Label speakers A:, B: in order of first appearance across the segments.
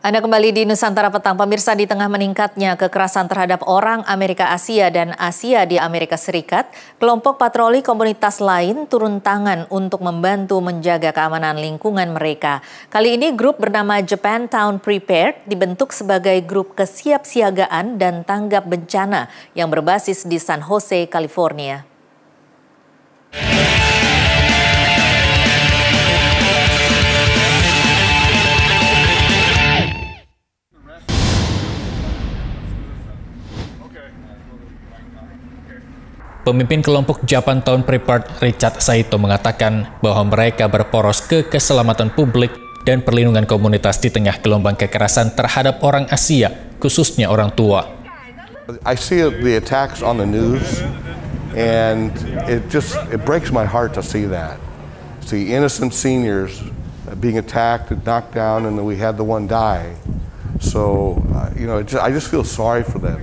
A: Anda kembali di Nusantara Petang, pemirsa di tengah meningkatnya kekerasan terhadap orang Amerika Asia dan Asia di Amerika Serikat, kelompok patroli komunitas lain turun tangan untuk membantu menjaga keamanan lingkungan mereka. Kali ini grup bernama Japan Town Prepared dibentuk sebagai grup kesiapsiagaan dan tanggap bencana yang berbasis di San Jose, California.
B: Pemimpin kelompok Japan Town Prepart Richard Saito mengatakan bahwa mereka berporos ke keselamatan publik dan perlindungan komunitas di tengah gelombang kekerasan terhadap orang Asia, khususnya orang tua.
C: I see the attacks on the news and it just it breaks my heart to see that. See innocent seniors being attacked and knocked down and we had the one die. So, uh, you know, I just feel sorry for them.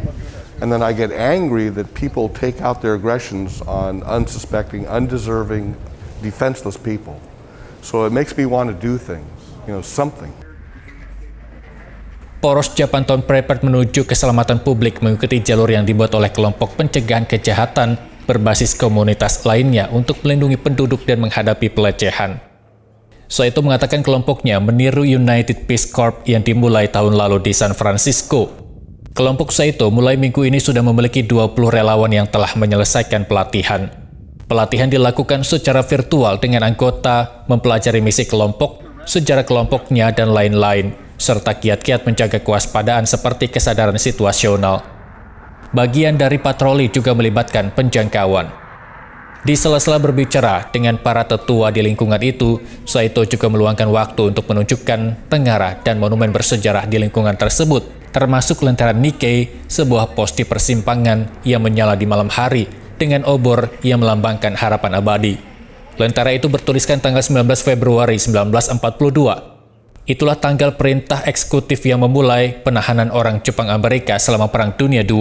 C: And then I get angry that people take out their aggressions on unsuspecting, undeserving, defenseless people. So it makes me want to do things, you know, something.
B: Poros Japan Town Prepared menuju keselamatan publik mengikuti jalur yang dibuat oleh kelompok pencegahan kejahatan berbasis komunitas lainnya untuk melindungi penduduk dan menghadapi pelecehan. itu mengatakan kelompoknya meniru United Peace Corps yang dimulai tahun lalu di San Francisco Kelompok Saito mulai minggu ini sudah memiliki 20 relawan yang telah menyelesaikan pelatihan. Pelatihan dilakukan secara virtual dengan anggota mempelajari misi kelompok, sejarah kelompoknya, dan lain-lain, serta kiat-kiat menjaga kewaspadaan seperti kesadaran situasional. Bagian dari patroli juga melibatkan penjangkauan. Di sela-sela berbicara dengan para tetua di lingkungan itu, Saito juga meluangkan waktu untuk menunjukkan tengara dan monumen bersejarah di lingkungan tersebut termasuk lentera Nikkei, sebuah pos di persimpangan yang menyala di malam hari dengan obor yang melambangkan harapan abadi. Lentera itu bertuliskan tanggal 19 Februari 1942 Itulah tanggal perintah eksekutif yang memulai penahanan orang Jepang Amerika selama Perang Dunia II.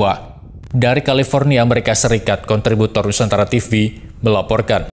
B: Dari California, Amerika Serikat, kontributor Nusantara TV melaporkan.